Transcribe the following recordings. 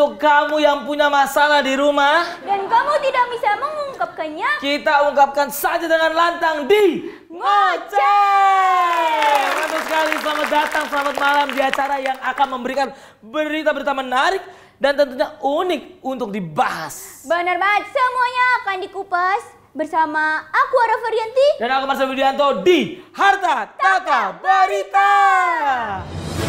untuk kamu yang punya masalah di rumah dan kamu tidak bisa mengungkapkannya. Kita ungkapkan saja dengan lantang di Ngoceh. Mantap sekali, selamat datang, selamat malam di acara yang akan memberikan berita-berita menarik dan tentunya unik untuk dibahas. Benar banget, semuanya akan dikupas bersama aku Ara Varianti dan aku Marcel Widianto di Harta Tata Berita. Berita.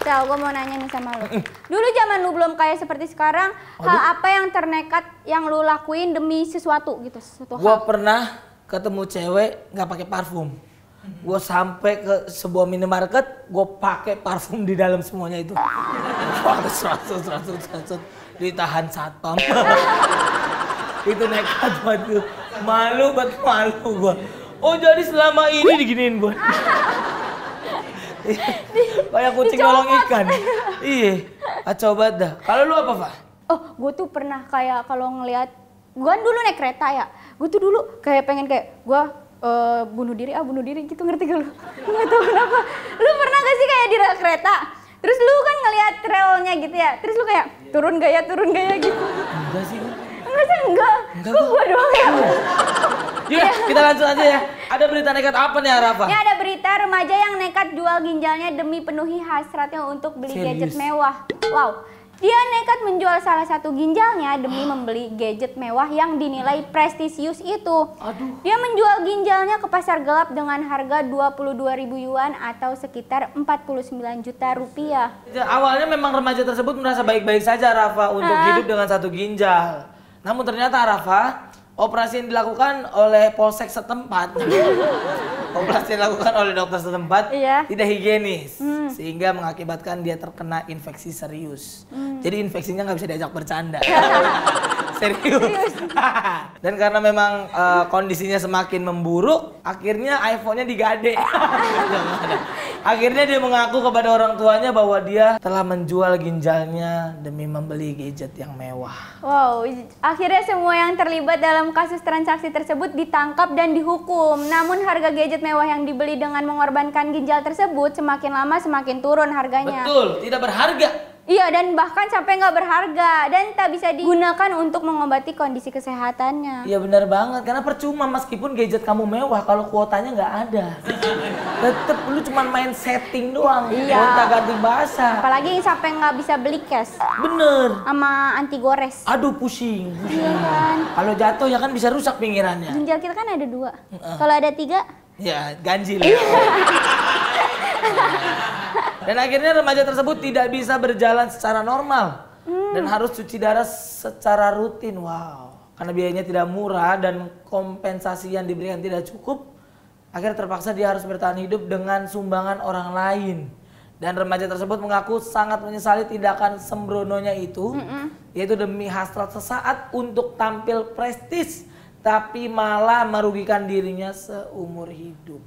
Sel, gue mau nanya nih sama lo Dulu zaman lu belum kaya seperti sekarang, Aduh. hal apa yang ternekat yang lu lakuin demi sesuatu gitu? Sesuatu gua hal. pernah ketemu cewek nggak pakai parfum. Gue sampai ke sebuah minimarket, gue pakai parfum di dalam semuanya itu. Seratus, seratus, seratus, Ditahan satpam. itu nekat banget gue. Malu banget, malu gue. Oh jadi selama ini diginiin gue. kayak kucing nolong ikan. Iya, kacau banget dah. Kalau lu apa, Pak? Oh, gue tuh pernah kayak kalau ngelihat gue kan dulu naik kereta ya. Gue tuh dulu kayak pengen kayak gue uh, bunuh diri ah bunuh diri gitu ngerti gak lu? Gak tau kenapa. Lu pernah gak sih kayak di kereta? Terus lu kan ngelihat trailnya gitu ya. Terus lu kayak turun gaya turun gaya gitu. Enggak sih. Enggak sih enggak. enggak Kok gue doang ya? Yaudah, kita lanjut aja ya. Ada berita nekat apa nih Arafa? Ya ada remaja yang nekat jual ginjalnya demi penuhi hasratnya untuk beli Serius? gadget mewah. Wow, dia nekat menjual salah satu ginjalnya demi membeli gadget mewah yang dinilai prestisius itu. Aduh. Dia menjual ginjalnya ke pasar gelap dengan harga 22.000 yuan atau sekitar 49 juta rupiah. Iya, awalnya memang remaja tersebut merasa baik-baik saja Rafa untuk hidup dengan satu ginjal. Namun ternyata Rafa, operasi yang dilakukan oleh polsek setempat yang dilakukan oleh dokter setempat iya. tidak higienis hmm. sehingga mengakibatkan dia terkena infeksi serius. Hmm. Jadi infeksinya nggak bisa diajak bercanda. serius. serius. Dan karena memang uh, kondisinya semakin memburuk, akhirnya iPhone-nya digade. Akhirnya dia mengaku kepada orang tuanya bahwa dia telah menjual ginjalnya demi membeli gadget yang mewah. Wow, akhirnya semua yang terlibat dalam kasus transaksi tersebut ditangkap dan dihukum. Namun harga gadget mewah yang dibeli dengan mengorbankan ginjal tersebut semakin lama semakin turun harganya. Betul, tidak berharga. Iya dan bahkan sampai nggak berharga dan tak bisa digunakan untuk mengobati kondisi kesehatannya. Iya benar banget karena percuma meskipun gadget kamu mewah kalau kuotanya nggak ada. Tetep lu cuma main setting doang. Iya. Kuota ganti bahasa. Apalagi sampai nggak bisa beli cash. Bener. Sama anti gores. Aduh pusing. Iya kan. Kalau jatuh ya kan bisa rusak pinggirannya. Ginjal kita kan ada dua. Uh. Kalau ada tiga. Ya ganjil. Ya. Iya. Oh. Dan akhirnya remaja tersebut tidak bisa berjalan secara normal hmm. dan harus cuci darah secara rutin. Wow. Karena biayanya tidak murah dan kompensasi yang diberikan tidak cukup, akhirnya terpaksa dia harus bertahan hidup dengan sumbangan orang lain. Dan remaja tersebut mengaku sangat menyesali tindakan sembrononya itu, mm -mm. yaitu demi hasrat sesaat untuk tampil prestis, tapi malah merugikan dirinya seumur hidup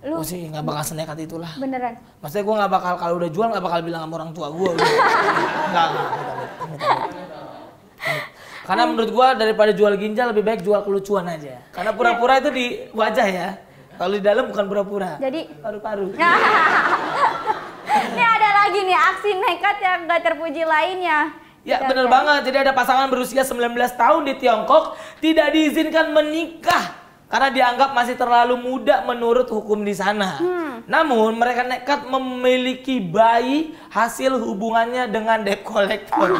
lu gua sih nggak bakal senekat itulah beneran maksudnya gue nggak bakal kalau udah jual nggak bakal bilang sama orang tua gue nggak nggak karena menurut gue daripada jual ginjal lebih baik jual kelucuan aja karena pura-pura itu di wajah ya kalau di dalam bukan pura-pura jadi paru-paru ini ada lagi nih aksi nekat yang gak terpuji lainnya Ya bener banget, jadi ada pasangan berusia 19 tahun di Tiongkok tidak diizinkan menikah karena dianggap masih terlalu muda menurut hukum di sana. Hmm. Namun mereka nekat memiliki bayi hasil hubungannya dengan debt collector.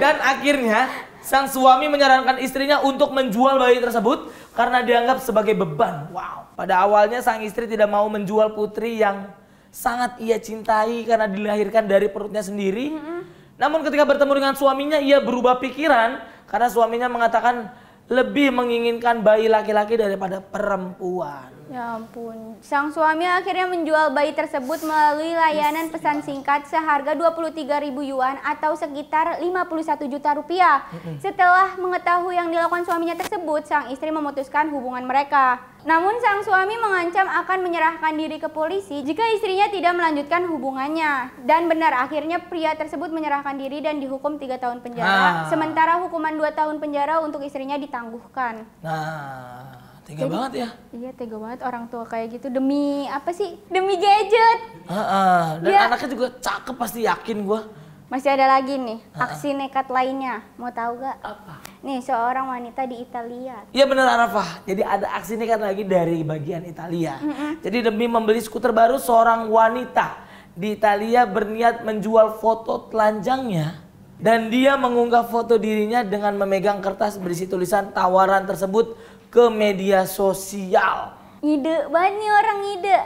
Dan akhirnya sang suami menyarankan istrinya untuk menjual bayi tersebut karena dianggap sebagai beban. Wow. Pada awalnya sang istri tidak mau menjual putri yang sangat ia cintai karena dilahirkan dari perutnya sendiri. -hmm. Namun ketika bertemu dengan suaminya ia berubah pikiran karena suaminya mengatakan lebih menginginkan bayi laki-laki daripada perempuan. Ya ampun. Sang suami akhirnya menjual bayi tersebut melalui layanan pesan singkat seharga 23.000 yuan atau sekitar 51 juta rupiah. Setelah mengetahui yang dilakukan suaminya tersebut, sang istri memutuskan hubungan mereka. Namun sang suami mengancam akan menyerahkan diri ke polisi jika istrinya tidak melanjutkan hubungannya. Dan benar akhirnya pria tersebut menyerahkan diri dan dihukum 3 tahun penjara. Nah. Sementara hukuman 2 tahun penjara untuk istrinya ditangguhkan. Nah, tega Jadi, banget ya. Iya, tega banget orang tua kayak gitu demi apa sih? Demi gadget. uh, uh. dan ya. anaknya juga cakep pasti yakin gua masih ada lagi nih, aksi nekat lainnya. Mau tahu gak? Apa? Nih, seorang wanita di Italia. Iya benar Arafah. Jadi ada aksi nekat lagi dari bagian Italia. Mm -hmm. Jadi demi membeli skuter baru, seorang wanita di Italia berniat menjual foto telanjangnya. Dan dia mengunggah foto dirinya dengan memegang kertas berisi tulisan tawaran tersebut ke media sosial. Ide banget nih orang ide.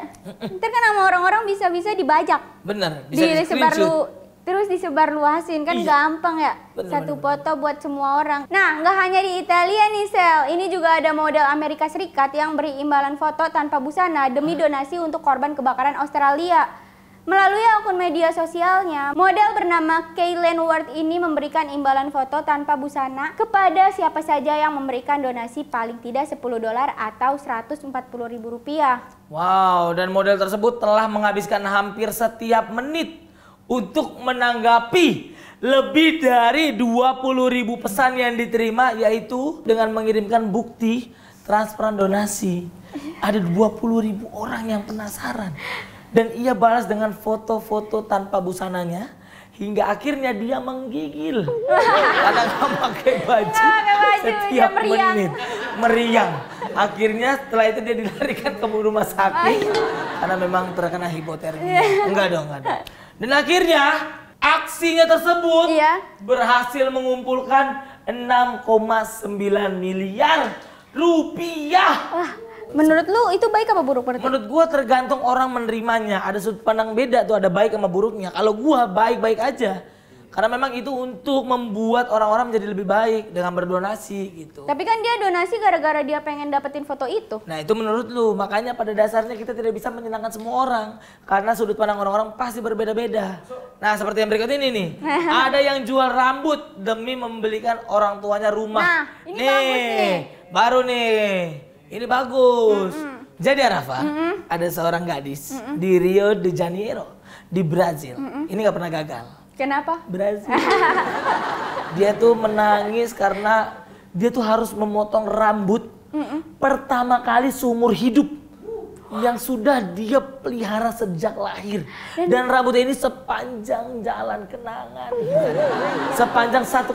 Ntar kan sama orang-orang bisa-bisa dibajak. Bener, bisa di, di terus disebarluasin kan iya. gampang ya bener, satu bener, foto buat semua orang nah nggak hanya di Italia nih sel ini juga ada model Amerika Serikat yang beri imbalan foto tanpa busana demi donasi untuk korban kebakaran Australia Melalui akun media sosialnya, model bernama Kaylen Ward ini memberikan imbalan foto tanpa busana kepada siapa saja yang memberikan donasi paling tidak 10 dolar atau 140 ribu rupiah. Wow, dan model tersebut telah menghabiskan hampir setiap menit untuk menanggapi lebih dari 20 ribu pesan yang diterima yaitu dengan mengirimkan bukti transferan donasi. Ada 20 ribu orang yang penasaran. Dan ia balas dengan foto-foto tanpa busananya hingga akhirnya dia menggigil karena nggak pakai baju setiap menit meriang akhirnya setelah itu dia dilarikan ke rumah sakit karena memang terkena hipotermia iya. enggak dong enggak dan akhirnya aksinya tersebut iya. berhasil mengumpulkan 6,9 miliar rupiah. Wah, menurut lu itu baik apa buruk berarti? Menurut gua tergantung orang menerimanya. Ada sudut pandang beda tuh, ada baik sama buruknya. Kalau gua baik-baik aja karena memang itu untuk membuat orang-orang menjadi lebih baik dengan berdonasi gitu. Tapi kan dia donasi gara-gara dia pengen dapetin foto itu. Nah itu menurut lu, makanya pada dasarnya kita tidak bisa menyenangkan semua orang. Karena sudut pandang orang-orang pasti berbeda-beda. Nah seperti yang berikut ini nih. ada yang jual rambut demi membelikan orang tuanya rumah. Nah ini nih, bagus nih. Baru nih, ini bagus. Mm -hmm. Jadi Arafa, mm -hmm. ada seorang gadis mm -hmm. di Rio de Janeiro, di Brazil. Mm -hmm. Ini gak pernah gagal Kenapa? Brazil. dia tuh menangis karena dia tuh harus memotong rambut Mm-mm. pertama kali seumur hidup yang sudah dia pelihara sejak lahir dan, rambut rambutnya ini sepanjang jalan kenangan sepanjang 1,6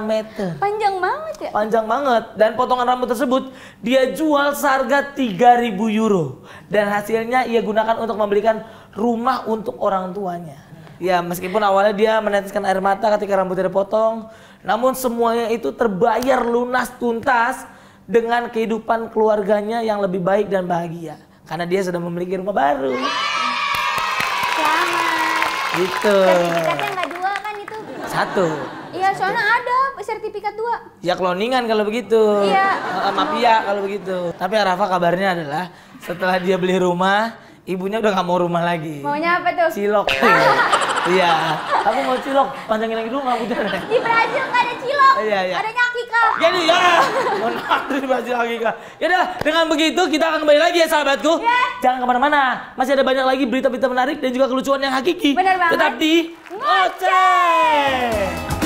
meter panjang banget ya panjang banget dan potongan rambut tersebut dia jual seharga 3000 euro dan hasilnya ia gunakan untuk membelikan rumah untuk orang tuanya Ya, meskipun awalnya dia meneteskan air mata ketika rambutnya dipotong, namun semuanya itu terbayar lunas tuntas dengan kehidupan keluarganya yang lebih baik dan bahagia. Karena dia sudah memiliki rumah baru. Selamat. Gitu. Kan itu? Satu. Iya, soalnya ada sertifikat dua. Ya kloningan kalau begitu. Iya. Uh, mafia kalau begitu. Tapi Rafa kabarnya adalah setelah dia beli rumah, ibunya udah gak mau rumah lagi. Maunya apa tuh? Cilok. Iya. Aku mau cilok, panjangin lagi dulu nggak udah. Di Brazil nggak ada cilok. Iya, iya. Adanya akika. Jadi ya, mohon maaf di Brazil akika. Ya udah, dengan begitu kita akan kembali lagi ya sahabatku. Iya. Jangan kemana-mana, masih ada banyak lagi berita-berita menarik dan juga kelucuan yang hakiki. Benar banget. Tetap di Ngoceh.